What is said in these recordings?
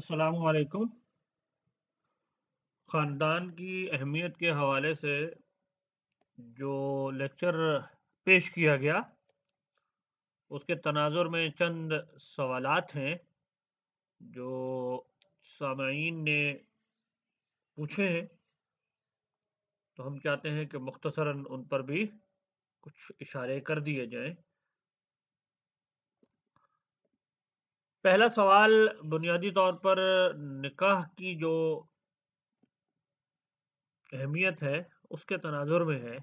असलकुम ख़ानदान की अहमियत के हवाले से जो लेक्चर पेश किया गया उसके तनाजर में चंद सवाल हैं जो सामीन ने पूछे हैं तो हम चाहते हैं कि मुख्तसरा उन पर भी कुछ इशारे कर दिए जाएं पहला सवाल बुनियादी तौर पर निकाह की जो अहमियत है उसके तनाजुर में है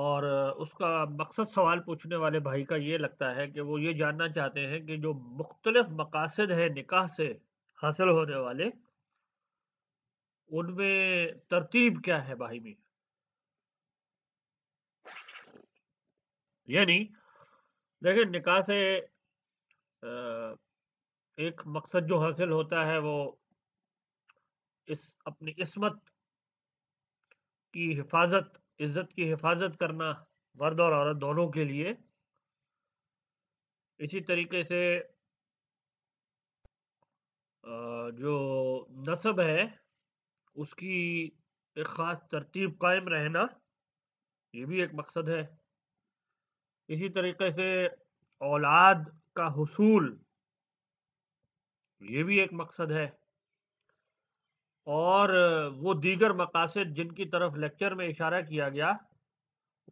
और उसका मकसद सवाल पूछने वाले भाई का ये लगता है कि वो ये जानना चाहते हैं कि जो मुख्तलिफ मकासद है निकाह से हासिल होने वाले उनमें तरतीब क्या है भाई में यानी देखिए निकाह से एक मकसद जो हासिल होता है वो इस अपनी इसमत की हिफाजत इज्जत की हिफाजत करना मर्द और औरत दोनों के लिए इसी तरीके से जो नस्ब है उसकी एक ख़ास तरतीब कायम रहना ये भी एक मकसद है इसी तरीके से औलाद का हसूल ये भी एक मकसद है और वो दीगर मकासद जिनकी तरफ लेक्चर में इशारा किया गया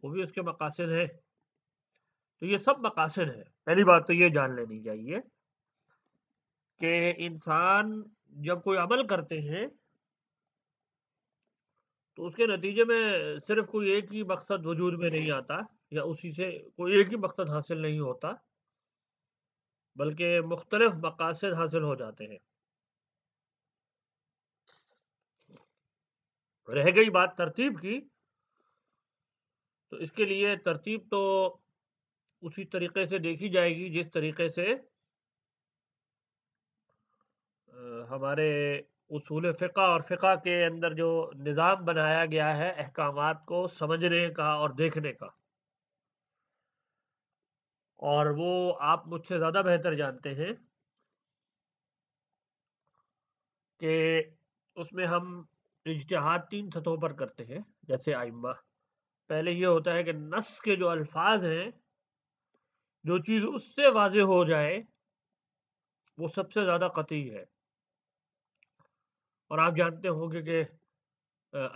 वो भी उसके मकासद हैं तो ये सब मकासद है पहली बात तो ये जान लेनी चाहिए कि इंसान जब कोई अमल करते हैं तो उसके नतीजे में सिर्फ कोई एक ही मकसद वजूद में नहीं आता या उसी से कोई एक ही मकसद हासिल नहीं होता बल्कि मुख्तलिफ मकासद हासिल हो जाते हैं रह गई बात तरतीब की तो इसके लिए तरतीब तो उसी तरीके से देखी जाएगी जिस तरीके से हमारे उसूल फ़िका और फ़िका के अंदर जो निज़ाम बनाया गया है अहकाम को समझने का और देखने का और वो आप मुझसे ज़्यादा बेहतर जानते हैं कि उसमें हम इजतहाद तीन सतहों पर करते हैं जैसे आइम्मा पहले ये होता है कि नस के जो अल्फाज हैं जो चीज़ उससे वाज हो जाए वो सबसे ज़्यादा कती है और आप जानते होंगे कि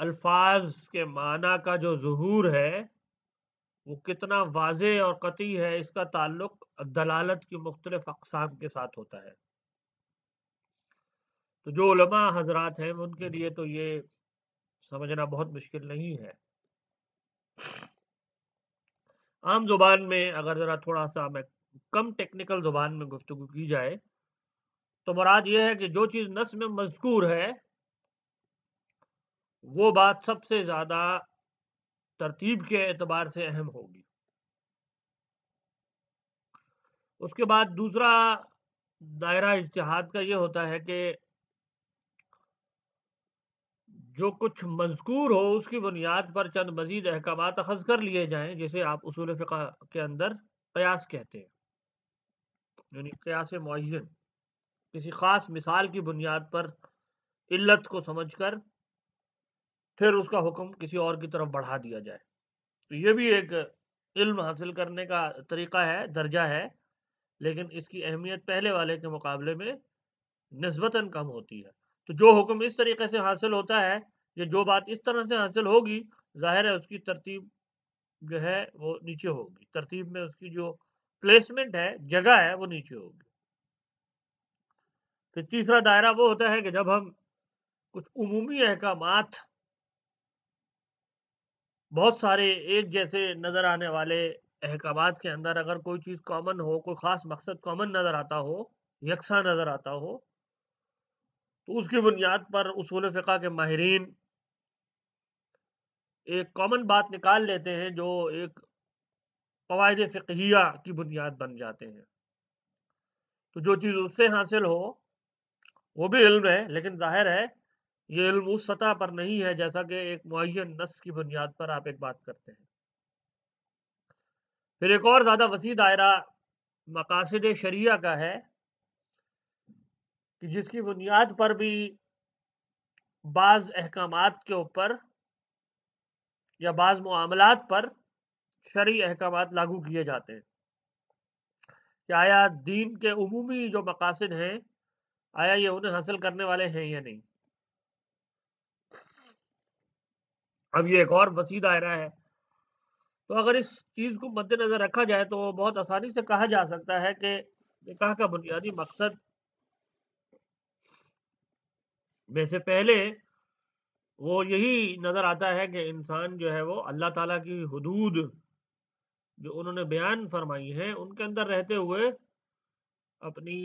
अल्फाज के माना का जो जहूर है वो कितना वाज और कती है इसका ताल्लुक दलालत की मुख्तलिफ अकसाम के साथ होता है तो जो उलमा हजरात हैं उनके लिए तो ये समझना बहुत मुश्किल नहीं है आम जुबान में अगर ज़रा थोड़ा सा मैं कम टेक्निकल जुबान में गुफ्तु की जाए तो मुराद ये है कि जो चीज़ नस में मजकूर है वो बात सबसे ज़्यादा तरतीब के एतबार से अहम होगी उसके बाद दूसरा दायरा इतिहाद का ये होता है कि जो कुछ मजकूर हो उसकी बुनियाद पर चंद मजीद अहकाम अखज कर लिए जाए जिसे आप उसूल फ़िका के अंदर कयास कहते हैं यानी कयास मुन किसी ख़ास मिसाल की बुनियाद पर इल्लत को समझकर फिर उसका हुक्म किसी और की तरफ बढ़ा दिया जाए तो ये भी एक इल्म हासिल करने का तरीका है दर्जा है लेकिन इसकी अहमियत पहले वाले के मुकाबले में नस्बता कम होती है तो जो हुक्म इस तरीके से हासिल होता है या जो बात इस तरह से हासिल होगी जाहिर है उसकी तरतीब जो है वो नीचे होगी तरतीब में उसकी जो प्लेसमेंट है जगह है वो नीचे होगी फिर तीसरा दायरा वो होता है कि जब हम कुछ उमूमी अहकाम बहुत सारे एक जैसे नज़र आने वाले अहकाम के अंदर अगर कोई चीज़ कॉमन हो कोई ख़ास मकसद कॉमन नज़र आता हो यकसा नज़र आता हो तो उसकी बुनियाद पर उसूल फ़िका के माहरीन एक कॉमन बात निकाल लेते हैं जो एक कवायद फ़िकिया की बुनियाद बन जाते हैं तो जो चीज़ उससे हासिल हो वो भी इल्म है लेकिन जाहिर है ये इल्म उस सतह पर नहीं है जैसा कि एक मुन नस की बुनियाद पर आप एक बात करते हैं फिर एक और ज़्यादा वसी दायरा मकासद शरिया का है कि जिसकी बुनियाद पर भी बाज़ अहकाम के ऊपर या बाज़ मामलात पर शरी अहकाम लागू किए जाते हैं कि आया दीन के अमूमी जो मकासद हैं आया ये उन्हें हासिल करने वाले हैं या नहीं अब ये एक और वसी दायरा है तो अगर इस चीज़ को मद्देनज़र रखा जाए तो बहुत आसानी से कहा जा सकता है कि निकाह का बुनियादी मकसद में से पहले वो यही नज़र आता है कि इंसान जो है वो अल्लाह ताला की हदूद जो उन्होंने बयान फरमाई हैं उनके अंदर रहते हुए अपनी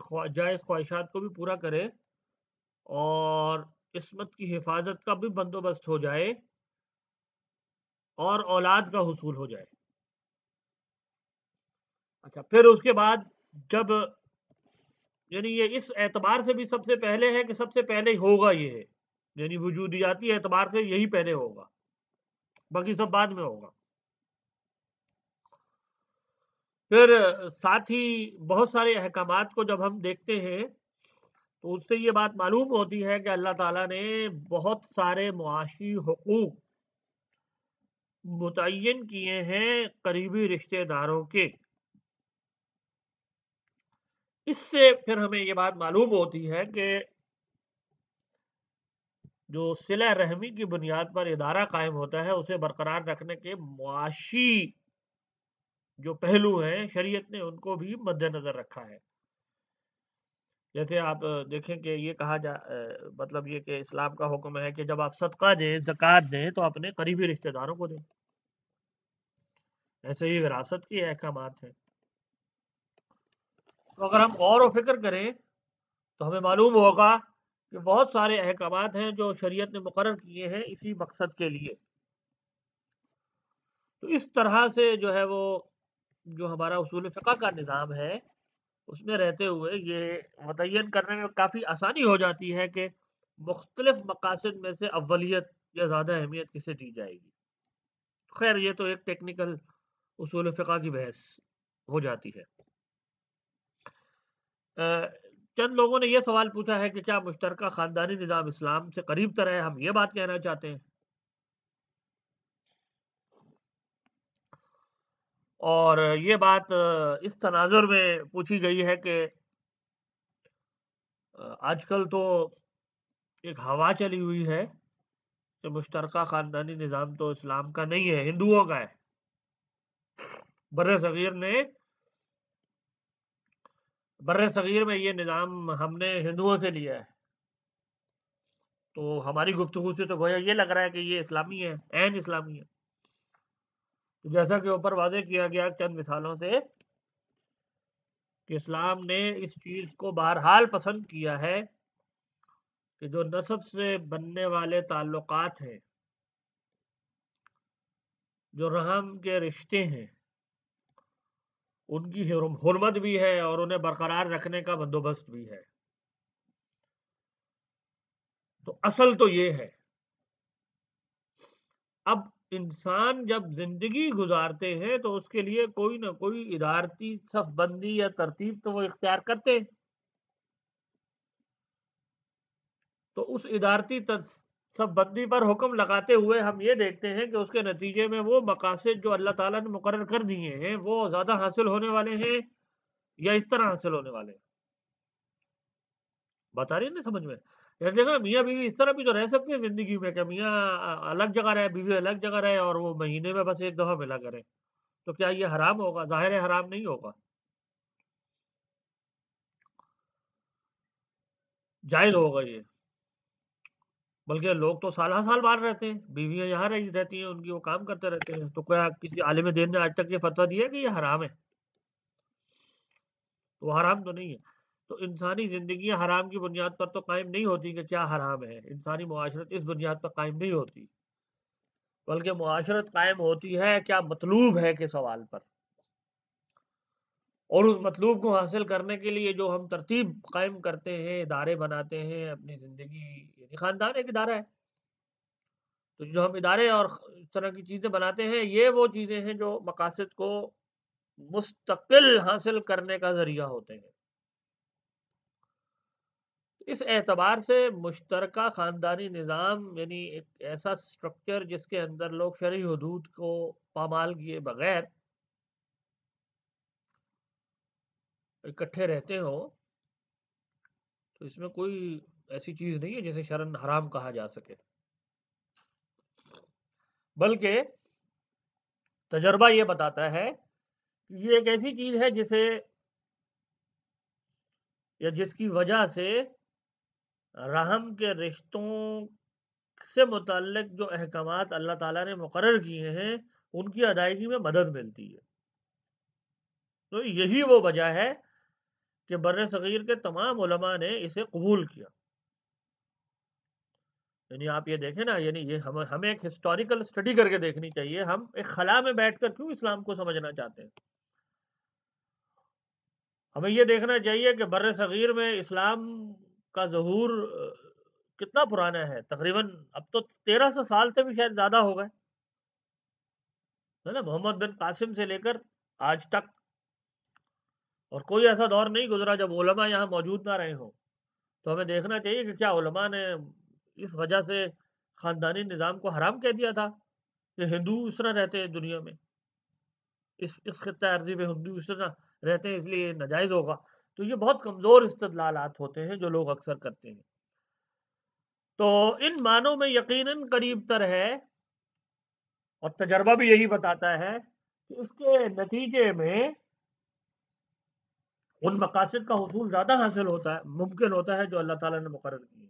जायज़ ख्वाहिशात को भी पूरा करे और किस्मत की हिफाजत का भी बंदोबस्त हो जाए और औलाद का हसूल हो जाए अच्छा फिर उसके बाद जब यानी ये इस एतबार से भी सबसे पहले है कि सबसे पहले होगा ये है यानी वजूदियाती एतबार से यही पहले होगा बाकी सब बाद में होगा फिर साथ ही बहुत सारे अहकाम को जब हम देखते हैं तो उससे ये बात मालूम होती है कि अल्लाह ताला ने बहुत सारे मुआशी हकूक मुतन किए हैं करीबी रिश्तेदारों के इससे फिर हमें ये बात मालूम होती है कि जो सिला रहमी की बुनियाद पर इदारा कायम होता है उसे बरकरार रखने के मुआशी जो पहलू हैं शरीयत ने उनको भी मद्देनजर रखा है जैसे आप देखें कि ये कहा जा मतलब ये कि इस्लाम का हुक्म है कि जब आप सदका दें जक़ात दें तो अपने करीबी रिश्तेदारों को दें ऐसे ही विरासत की अहकाम हैं तो अगर हम गौर और फिक्र करें तो हमें मालूम होगा कि बहुत सारे अहकाम हैं जो शरीयत ने मुकर किए हैं इसी मकसद के लिए तो इस तरह से जो है वो जो हमारा उसूल फ़िका का निज़ाम है उसमें रहते हुए ये मुतन करने में काफ़ी आसानी हो जाती है कि मुख्तलफ़ मकासद में से अवलीत या ज़्यादा अहमियत किसे दी जाएगी खैर ये तो एक टेक्निकल उसूल फ़िका की बहस हो जाती है चंद लोगों ने यह सवाल पूछा है कि क्या मुश्तरक ख़ानदानी निज़ाम इस्लाम से करीब तरह हम ये बात कहना चाहते हैं और ये बात इस तनाजुर में पूछी गई है कि आजकल तो एक हवा चली हुई है कि मुश्तर ख़ानदानी निज़ाम तो इस्लाम का नहीं है हिंदुओं का है बर सग़ीर ने बर सग़ीर में ये निज़ाम हमने हिंदुओं से लिया है तो हमारी गुफ्तु से तो गोया ये लग रहा है कि ये इस्लामी है एन इस्लामी है तो जैसा कि ऊपर वाजे किया गया चंद मिसालों से कि इस्लाम ने इस चीज को बहरहाल पसंद किया है कि जो नस्ब से बनने वाले ताल्लुक हैं जो रहम के रिश्ते हैं उनकी हरमत भी है और उन्हें बरकरार रखने का बंदोबस्त भी है तो असल तो ये है अब इंसान जब जिंदगी गुजारते हैं तो उसके लिए कोई ना कोई इदारती सफबंदी या तरतीब तो वो इख्तियार करते हैं तो उस इदारती सफबंदी पर हुक्म लगाते हुए हम ये देखते हैं कि उसके नतीजे में वो मकासद जो अल्लाह ताला ने मुकर कर दिए हैं वो ज़्यादा हासिल होने वाले हैं या इस तरह हासिल होने वाले हैं बता रही ना समझ में यार देखा मियाँ बीवी इस तरह भी तो रह सकते हैं जिंदगी में क्या मियाँ अलग जगह रहे बीवी अलग जगह रहे और वो महीने में बस एक दफा मिला करें तो क्या ये हराम होगा जाहिर है हराम नहीं होगा जायज होगा ये बल्कि लोग तो साल साल बाहर रहते हैं बीवियां यहाँ रही रहती हैं उनकी वो काम करते रहते हैं तो क्या किसी आलिम दीन ने आज तक ये फतवा दिया कि ये हराम है तो हराम तो नहीं है तो इंसानी ज़िंदगी हराम की बुनियाद पर तो कायम नहीं होती कि क्या हराम है इंसानी माशरत इस बुनियाद पर कायम नहीं होती बल्कि माशरत कायम होती है क्या मतलूब है के सवाल पर और उस मतलूब को हासिल करने के लिए जो हम तरतीब कायम करते हैं इदारे बनाते हैं अपनी ज़िंदगी यानी ख़ानदान एक इदारा है तो जो हम इदारे और इस तरह की चीज़ें बनाते हैं ये वो चीज़ें हैं जो मकासद को मुस्तकिल हासिल करने का ज़रिया होते हैं इस एतबार से मुश्तर ख़ानदानी निज़ाम यानी एक ऐसा स्ट्रक्चर जिसके अंदर लोग शरी हदूद को पामाल किए बगैर इकट्ठे रहते हो तो इसमें कोई ऐसी चीज़ नहीं है जिसे शरण हराम कहा जा सके बल्कि तजर्बा ये बताता है कि ये एक ऐसी चीज़ है जिसे या जिसकी वजह से रहम के रिश्तों से मुतल जो अहकाम अल्लाह ताला ने मुकर किए हैं उनकी अदायगी में मदद मिलती है तो यही वो वजह है कि बर सग़ीर के तमाम ने इसे कबूल किया यानी आप ये देखें ना यानी ये हम हमें एक हिस्टोरिकल स्टडी करके देखनी चाहिए हम एक खला में बैठकर क्यों इस्लाम को समझना चाहते हैं हमें ये देखना चाहिए कि बर सग़ीर में इस्लाम का जहूर कितना पुराना है तकरीबन अब तो तेरह सौ साल से भी शायद ज्यादा हो गए है ना मोहम्मद बिन कासिम से लेकर आज तक और कोई ऐसा दौर नहीं गुजरा जब ओलमा यहाँ मौजूद ना रहे हों तो हमें देखना चाहिए कि क्या ओलमा ने इस वजह से ख़ानदानी निज़ाम को हराम कह दिया था कि हिंदू इस तरह रहते हैं दुनिया में इस इस खत्ता अर्जी में हिंदू इस तरह रहते हैं इसलिए नाजायज़ होगा तो ये बहुत कमज़ोर इस्तलात होते हैं जो लोग अक्सर करते हैं तो इन मानों में यकीनन करीब तर है और तजर्बा भी यही बताता है कि इसके नतीजे में उन मकासद का हसूल ज़्यादा हासिल होता है मुमकिन होता है जो अल्लाह ताला ने मुकर किए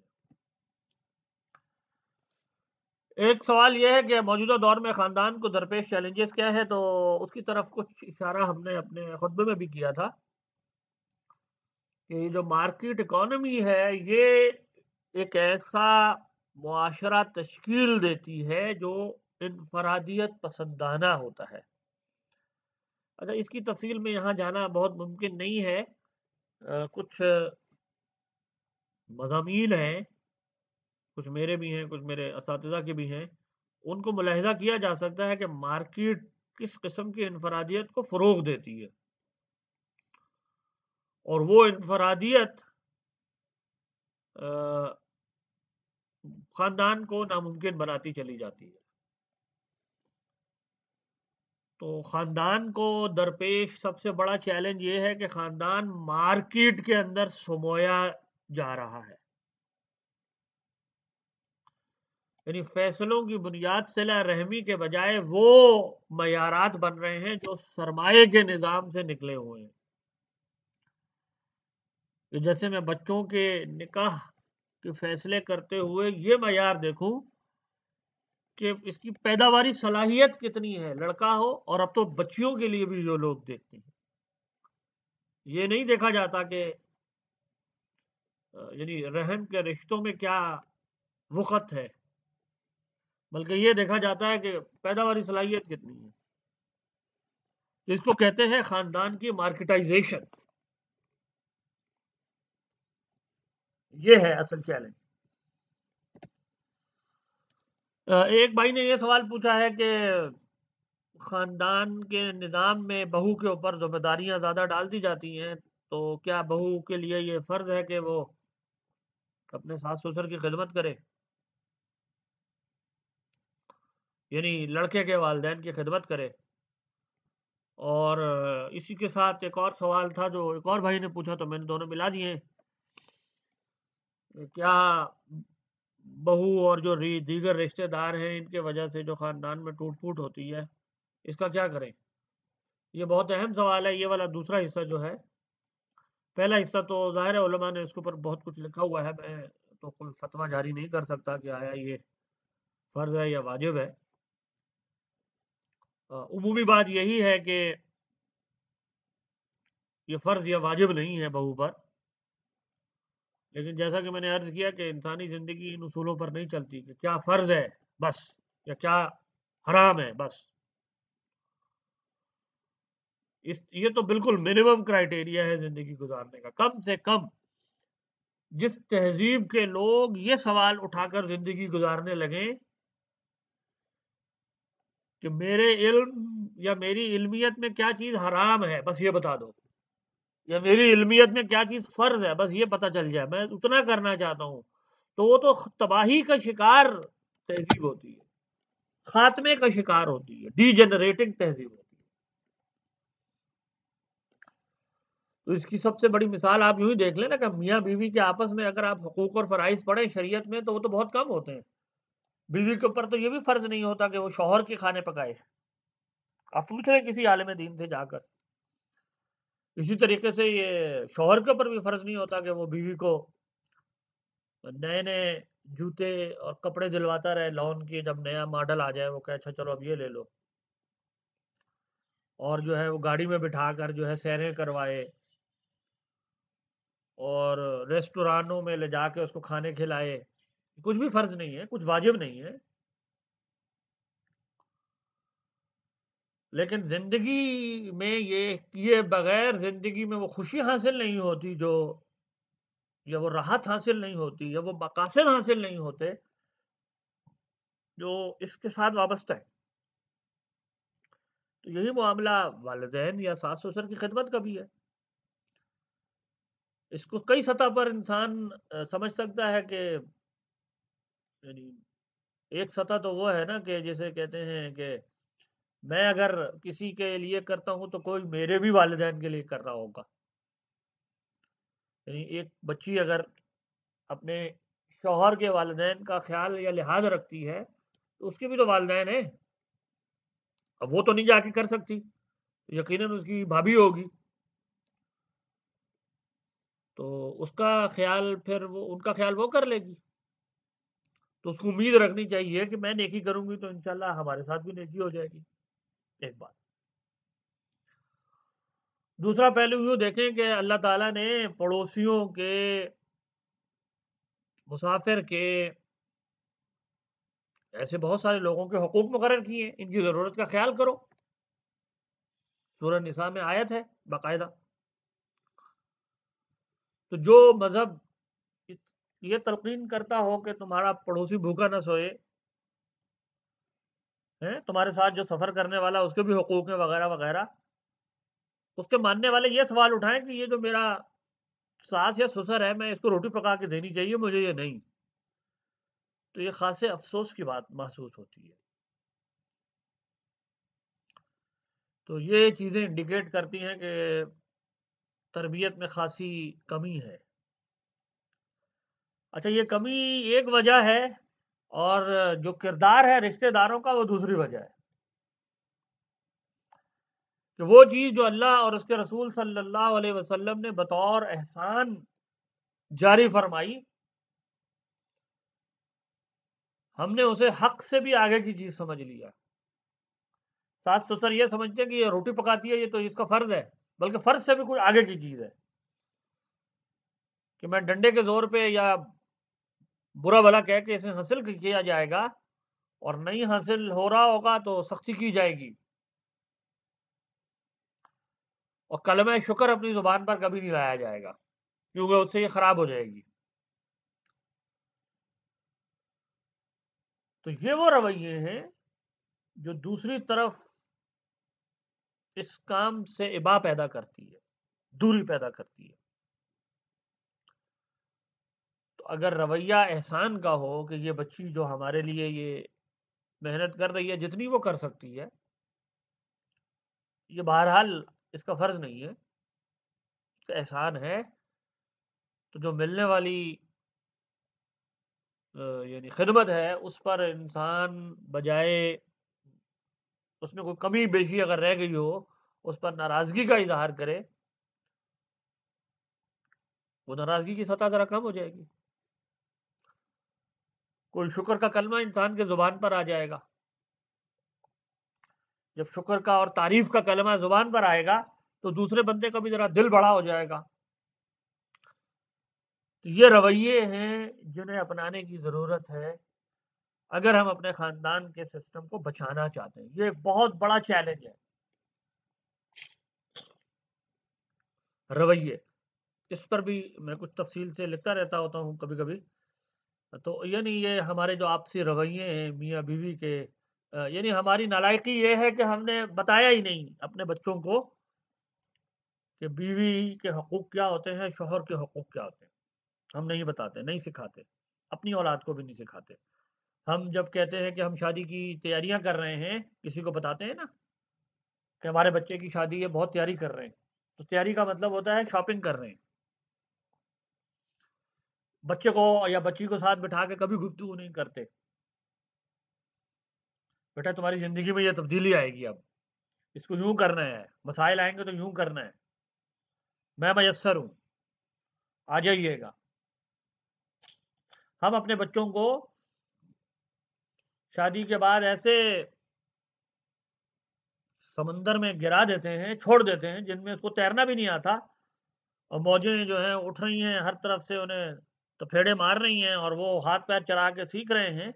एक सवाल यह है कि मौजूदा दौर में ख़ानदान को दरपेश चैलेंजेस क्या है तो उसकी तरफ कुछ इशारा हमने अपने खुतबे में भी किया था कि जो मार्केट इकोनॉमी है ये एक ऐसा मुआरा तश्कील देती है जो इनफरादियत पसंदाना होता है अच्छा इसकी तफसील में यहाँ जाना बहुत मुमकिन नहीं है आ, कुछ मजामी हैं कुछ मेरे भी हैं कुछ मेरे इस के भी हैं उनको मुलाहजा किया जा सकता है कि मार्केट किस किस्म की इनफरादियत को फ़रोग देती है और वो इनफरादियत खानदान को नामुमकिन बनाती चली जाती है तो खानदान को दरपेश सबसे बड़ा चैलेंज ये है कि खानदान मार्केट के अंदर समोया जा रहा है यानी फैसलों की बुनियाद सिला रहमी के बजाय वो मैारात बन रहे हैं जो सरमाए के निज़ाम से निकले हुए हैं कि तो जैसे मैं बच्चों के निकाह के फैसले करते हुए ये मैार देखूं कि इसकी पैदावारी सलाहियत कितनी है लड़का हो और अब तो बच्चियों के लिए भी जो लोग देखते हैं ये नहीं देखा जाता कि यानी रहम के रिश्तों में क्या वक़्त है बल्कि ये देखा जाता है कि पैदावारी सलाहियत कितनी है इसको कहते हैं खानदान की मार्केटाइजेशन ये है असल चैलेंज एक भाई ने ये सवाल पूछा है कि खानदान के निज़ाम में बहू के ऊपर जिम्मेदारियां ज़्यादा डाल दी जाती हैं तो क्या बहू के लिए ये फ़र्ज़ है कि वो अपने सास ससुर की खिदमत करे यानी लड़के के वालदेन की खिदमत करे और इसी के साथ एक और सवाल था जो एक और भाई ने पूछा तो मैंने दोनों मिला दिए हैं क्या बहू और जो री, दीगर रिश्तेदार हैं इनके वजह से जो खानदान में टूट फूट होती है इसका क्या करें ये बहुत अहम सवाल है ये वाला दूसरा हिस्सा जो है पहला हिस्सा तो जाहिर उलमा ने इसके ऊपर बहुत कुछ लिखा हुआ है मैं तो कोई फतवा जारी नहीं कर सकता कि आया ये फर्ज है या वाजिब है उमूमी बात यही है कि ये फर्ज या वाजिब नहीं है बहू पर लेकिन जैसा कि मैंने अर्ज किया कि इंसानी ज़िंदगी इन असूलों पर नहीं चलती कि क्या फ़र्ज़ है बस या क्या हराम है बस इस ये तो बिल्कुल मिनिमम क्राइटेरिया है ज़िंदगी गुजारने का कम से कम जिस तहजीब के लोग ये सवाल उठाकर ज़िंदगी गुजारने लगे कि मेरे इल्म या मेरी इल्मियत में क्या चीज़ हराम है बस ये बता दो या मेरी इलमियत में क्या चीज़ फ़र्ज है बस ये पता चल जाए मैं उतना करना चाहता हूँ तो वो तो तबाही का शिकार तहजीब होती है खात्मे का शिकार होती है जनरेटिंग तहजीब होती है तो इसकी सबसे बड़ी मिसाल आप यूं ही देख लेना कि मियाँ बीवी के आपस में अगर आप हकूक और फ़राइज पढ़े शरीयत में तो वो तो बहुत कम होते हैं बीवी के ऊपर तो ये भी फ़र्ज़ नहीं होता कि वो शोहर के खाने पकाए आप पूछ रहे किसी आलम दीन से जाकर इसी तरीके से ये शोहर के ऊपर भी फर्ज नहीं होता कि वो बीवी को नए नए जूते और कपड़े दिलवाता रहे लॉन के जब नया मॉडल आ जाए वो कहे अच्छा चलो अब ये ले लो और जो है वो गाड़ी में बिठा कर जो है सैरें करवाए और रेस्टोरानों में ले जाके उसको खाने खिलाए कुछ भी फर्ज नहीं है कुछ वाजिब नहीं है लेकिन ज़िंदगी में ये किए बग़ैर ज़िंदगी में वो खुशी हासिल नहीं होती जो या वो राहत हासिल नहीं होती या वो मकासद हासिल नहीं होते जो इसके साथ वाबस्ता है तो यही मामला वालदेन या सास ससुर की खिदमत का भी है इसको कई सतह पर इंसान समझ सकता है कि यानी एक सतह तो वो है ना कि जैसे कहते हैं कि मैं अगर किसी के लिए करता हूं तो कोई मेरे भी वालदेन के लिए कर रहा होगा यानी एक बच्ची अगर अपने शोहर के वालदेन का ख्याल या लिहाज रखती है तो उसके भी तो वालदेन है अब वो तो नहीं जाके कर सकती तो यकीनन उसकी भाभी होगी तो उसका ख्याल फिर वो उनका ख्याल वो कर लेगी तो उसको उम्मीद रखनी चाहिए कि मैं नेकी करूंगी तो इनशाला हमारे साथ भी नेकी हो जाएगी एक बात दूसरा पहलू यू देखें कि अल्लाह ताला ने पड़ोसियों के मुसाफिर के ऐसे बहुत सारे लोगों के हकूक मुकर किए हैं इनकी ज़रूरत का ख्याल करो सूर निशा में आयत है बाकायदा तो जो मज़हब ये तलकिन करता हो कि तुम्हारा पड़ोसी भूखा ना सोए है तुम्हारे साथ जो सफ़र करने वाला उसके भी हकूक हैं वगैरह वगैरह उसके मानने वाले ये सवाल उठाएं कि ये जो मेरा सास या ससुर है मैं इसको रोटी पका के देनी चाहिए मुझे ये नहीं तो ये खासे अफसोस की बात महसूस होती है तो ये चीज़ें इंडिकेट करती हैं कि तरबियत में खासी कमी है अच्छा ये कमी एक वजह है और जो किरदार है रिश्तेदारों का वो दूसरी वजह है कि वो चीज़ जो अल्लाह और उसके रसूल सल्लल्लाहु अलैहि वसल्लम ने बतौर एहसान जारी फरमाई हमने उसे हक से भी आगे की चीज़ समझ लिया सास ससुर ये समझते हैं कि ये रोटी पकाती है ये तो इसका फ़र्ज़ है बल्कि फ़र्ज से भी कुछ आगे की चीज़ है कि मैं डंडे के ज़ोर पे या बुरा भला कह के इसे हासिल किया जाएगा और नहीं हासिल हो रहा होगा तो सख्ती की जाएगी और कलम शुक्र अपनी जुबान पर कभी नहीं लाया जाएगा क्योंकि उससे ये खराब हो जाएगी तो ये वो रवैये हैं जो दूसरी तरफ इस काम से इबा पैदा करती है दूरी पैदा करती है अगर रवैया एहसान का हो कि ये बच्ची जो हमारे लिए ये मेहनत कर रही है जितनी वो कर सकती है ये बहरहाल इसका फ़र्ज़ नहीं है इसका एहसान है तो जो मिलने वाली यानी खिदमत है उस पर इंसान बजाय उसमें कोई कमी बेशी अगर रह गई हो उस पर नाराज़गी का इजहार करे वो नाराज़गी की सतह ज़रा कम हो जाएगी कोई शुक्र का कलमा इंसान के जुबान पर आ जाएगा जब शुक्र का और तारीफ का कलमा जुबान पर आएगा तो दूसरे बंदे का भी जरा दिल बड़ा हो जाएगा तो ये रवैये हैं जिन्हें अपनाने की ज़रूरत है अगर हम अपने ख़ानदान के सिस्टम को बचाना चाहते हैं ये बहुत बड़ा चैलेंज है रवैये इस पर भी मैं कुछ तफसील से लिखता रहता होता हूँ कभी कभी तो यानी ये हमारे जो आपसी रवैये हैं मियाँ बीवी के यानी हमारी नालायकी ये है कि हमने बताया ही नहीं अपने बच्चों को कि बीवी के हकूक़ क्या होते हैं शोहर के हकूक़ क्या होते हैं हम नहीं बताते नहीं सिखाते अपनी औलाद को भी नहीं सिखाते हम जब कहते हैं कि हम शादी की तैयारियां कर रहे हैं किसी को बताते हैं ना कि हमारे बच्चे की शादी है बहुत तैयारी कर रहे हैं तो तैयारी का मतलब होता है शॉपिंग कर रहे हैं बच्चे को या बच्ची को साथ बिठा के कभी गुफ्तु नहीं करते बेटा तुम्हारी जिंदगी में यह तब्दीली आएगी अब इसको यूं करना है मसाइल आएंगे तो यूं करना है मैं मैसर हूं आ जाइएगा हम अपने बच्चों को शादी के बाद ऐसे समंदर में गिरा देते हैं छोड़ देते हैं जिनमें उसको तैरना भी नहीं आता और मौजें जो हैं उठ रही हैं हर तरफ से उन्हें तो फेड़े मार रही हैं और वो हाथ पैर चला के सीख रहे हैं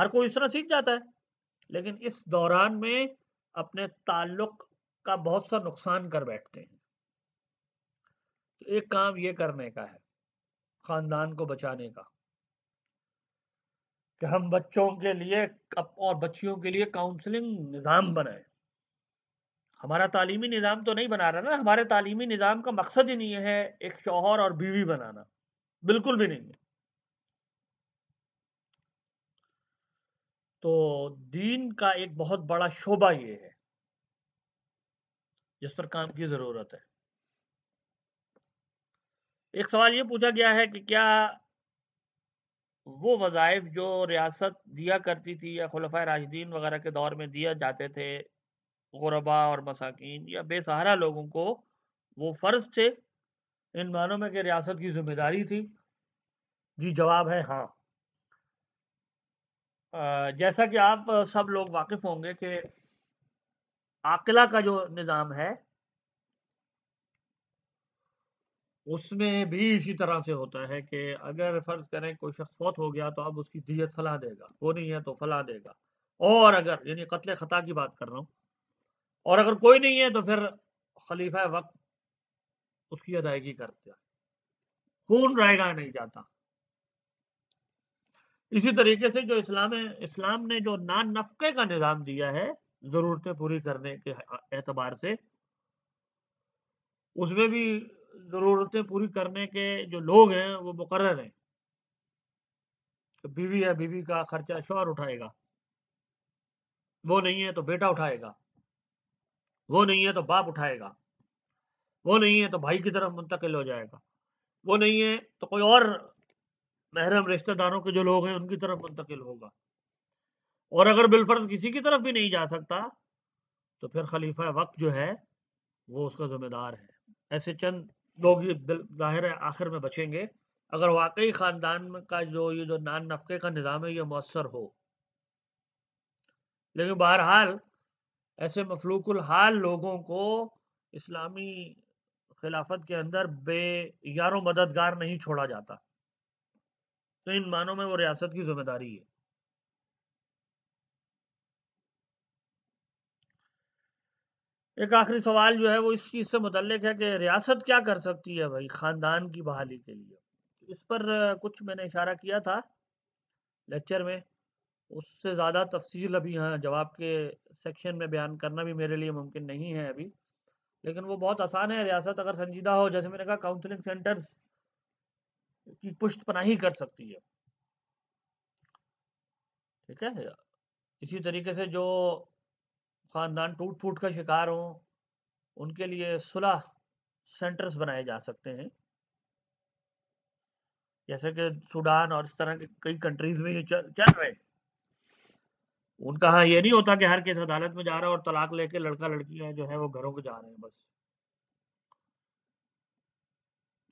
हर कोई इस तरह सीख जाता है लेकिन इस दौरान में अपने ताल्लुक का बहुत सा नुकसान कर बैठते हैं तो एक काम ये करने का है खानदान को बचाने का कि हम बच्चों के लिए और बच्चियों के लिए काउंसलिंग निज़ाम बनाएं हमारा तालीमी निज़ाम तो नहीं बना रहा ना हमारे तालीमी निज़ाम का मकसद ही नहीं है एक शोहर और बीवी बनाना बिल्कुल भी नहीं तो दीन का एक बहुत बड़ा शोभा ये है जिस पर काम की जरूरत है एक सवाल ये पूछा गया है कि क्या वो वज़ाइफ जो रियासत दिया करती थी या खुलफा राजदीन वगैरह के दौर में दिया जाते थे गुरबा और मसाकिन या बेसहारा लोगों को वो फ़र्ज थे इन मानों में कि रियासत की जिम्मेदारी थी जी जवाब है हाँ जैसा कि आप सब लोग वाकिफ होंगे कि आकला का जो निज़ाम है उसमें भी इसी तरह से होता है कि अगर फर्ज करें कोई शख्स फौत हो गया तो अब उसकी दियत फला देगा वो नहीं है तो फला देगा और अगर यानी कत्ल खता की बात कर रहा हूँ और अगर कोई नहीं है तो फिर खलीफा वक्त उसकी अदायगी कर है खून रहेगा नहीं जाता इसी तरीके से जो इस्लाम इस्लाम ने जो नान नफके का निज़ाम दिया है ज़रूरतें पूरी करने के एतबार से उसमें भी ज़रूरतें पूरी करने के जो लोग हैं वो मुकर हैं बीवी है बीवी का खर्चा शोहर उठाएगा वो नहीं है तो बेटा उठाएगा वो नहीं है तो बाप उठाएगा वो नहीं है तो भाई की तरफ मुंतकिल हो जाएगा वो नहीं है तो कोई और महरम रिश्तेदारों के जो लोग हैं उनकी तरफ मुंतकिल होगा और अगर बिलफर्ज किसी की तरफ भी नहीं जा सकता तो फिर खलीफा वक्त जो है वो उसका जिम्मेदार है ऐसे चंद लोग जाहिर है आखिर में बचेंगे अगर वाकई ख़ानदान का जो ये जो नान नफके का निज़ाम है ये मौसर हो लेकिन बहरहाल ऐसे मफलूकुल हाल लोगों को इस्लामी खिलाफत के अंदर बे यारो मददगार नहीं छोड़ा जाता तो इन मानों में वो रियासत की जिम्मेदारी है एक आखिरी सवाल जो है वो इस चीज से मुतलक है कि रियासत क्या कर सकती है भाई खानदान की बहाली के लिए इस पर कुछ मैंने इशारा किया था लेक्चर में उससे ज़्यादा तफसील अभी यहाँ जवाब के सेक्शन में बयान करना भी मेरे लिए मुमकिन नहीं है अभी लेकिन वो बहुत आसान है रियासत अगर संजीदा हो जैसे मैंने कहा काउंसलिंग सेंटर्स की पुष्ट पनाही कर सकती है ठीक है इसी तरीके से जो खानदान टूट फूट का शिकार हो उनके लिए सुलह सेंटर्स बनाए जा सकते हैं जैसे कि सूडान और इस तरह के कई कंट्रीज में ये चल रहे हैं उनका हाँ ये नहीं होता कि हर किस अदालत में जा रहा है और तलाक लेके लड़का लड़कियां जो है वो घरों को जा रहे हैं बस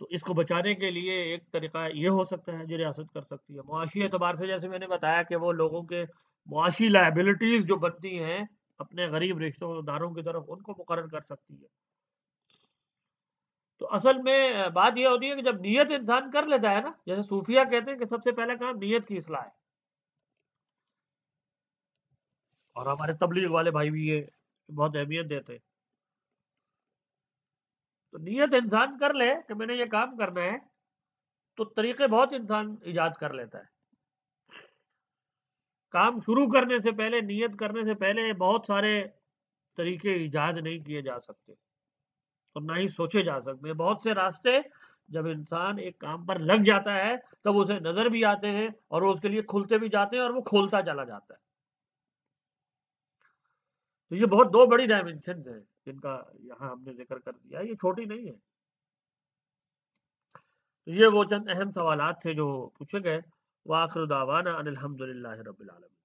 तो इसको बचाने के लिए एक तरीका ये हो सकता है जो रियासत कर सकती है मुआशी एतबार से जैसे मैंने बताया कि वो लोगों के मुआशी लाइबिलिटीज जो बनती हैं अपने गरीब रिश्तेदारों की तरफ उनको मुकर कर सकती है तो असल में बात यह होती है कि जब नीयत इंसान कर लेता है ना जैसे सूफिया कहते हैं कि सबसे पहला काम नीयत की असलाह है और हमारे तबलीग वाले भाई भी ये बहुत अहमियत देते तो नीयत इंसान कर ले कि मैंने ये काम करना है तो तरीके बहुत इंसान ईजाद कर लेता है काम शुरू करने से पहले नियत करने से पहले बहुत सारे तरीके ईजाद नहीं किए जा सकते और ना ही सोचे जा सकते बहुत से रास्ते जब इंसान एक काम पर लग जाता है तब उसे नजर भी आते हैं और उसके लिए खुलते भी जाते हैं और वो खोलता चला जाता है तो ये बहुत दो बड़ी डायमेंशन है जिनका यहाँ हमने जिक्र कर दिया ये छोटी नहीं है तो ये वो चंद अहम सवाल थे जो पूछे गए वाखर दावाना अनिलहमदिल्ला रबीआलमी